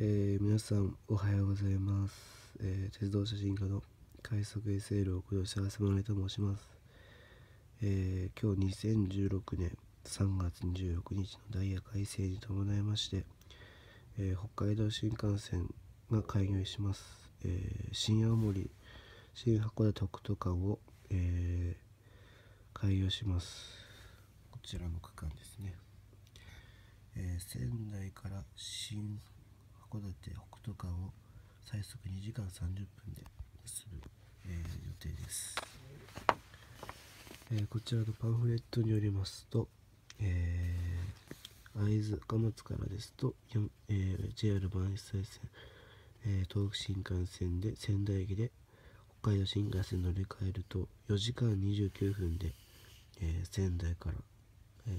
えー、皆さんおはようございます、えー、鉄道写真家の快速 SL を駆動車たせまと申します、えー、今日2016年3月26日のダイヤ改正に伴いまして、え北海道新幹線が開業します、え新青森新函館北斗間を、え開業しますこちらの区間ですね、え仙台から新函函館北斗間を最速2時間30分で結ぶ、えー、予定です、えー、こちらのパンフレットによりますと、えー、会津貨松からですと、えー、JR 磐越西線、え東北新幹線で仙台駅で北海道新幹線乗り換えると4時間29分で、え仙台から、え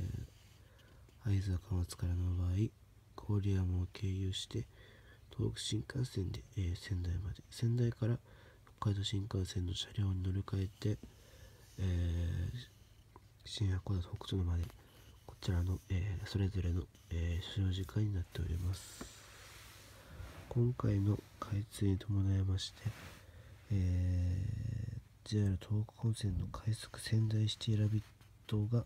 会津若松からの場合郡山を経由して東北新幹線で、えー、仙台まで仙台から北海道新幹線の車両に乗り換えて、えー、新函館北斗のまでこちらの、えー、それぞれの、えー、使時間になっております今回の開通に伴いまして、えー、JR 東北本線の快速仙台シティラビットが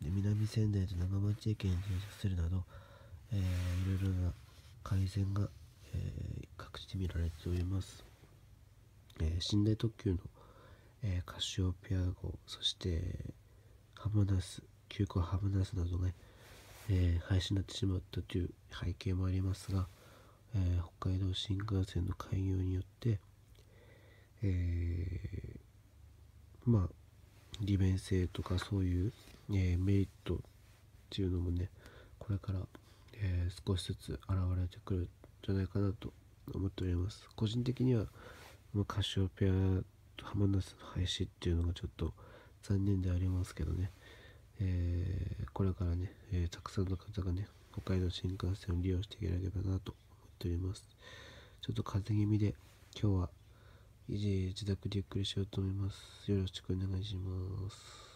南仙台と長町駅に停車するなど、えー、いろいろな改善がえー、各地で見られております、えー、寝台特急の、えー、カシオペア号そしてハムナス急行ハムナスなどね、え廃止になってしまったという背景もありますが、え北海道新幹線の開業によって、えまあ利便性とかそういう、えメリットっていうのもねこれから、え少しずつ現れてくるじゃないかなと思っております個人的にはカシオペアとハマナスの廃止っていうのがちょっと残念でありますけどね、えー、これからね、えー、たくさんの方がね北海道新幹線を利用していただければなと思っておりますちょっと風邪気味で今日は自宅でゆっくりしようと思いますよろしくお願いします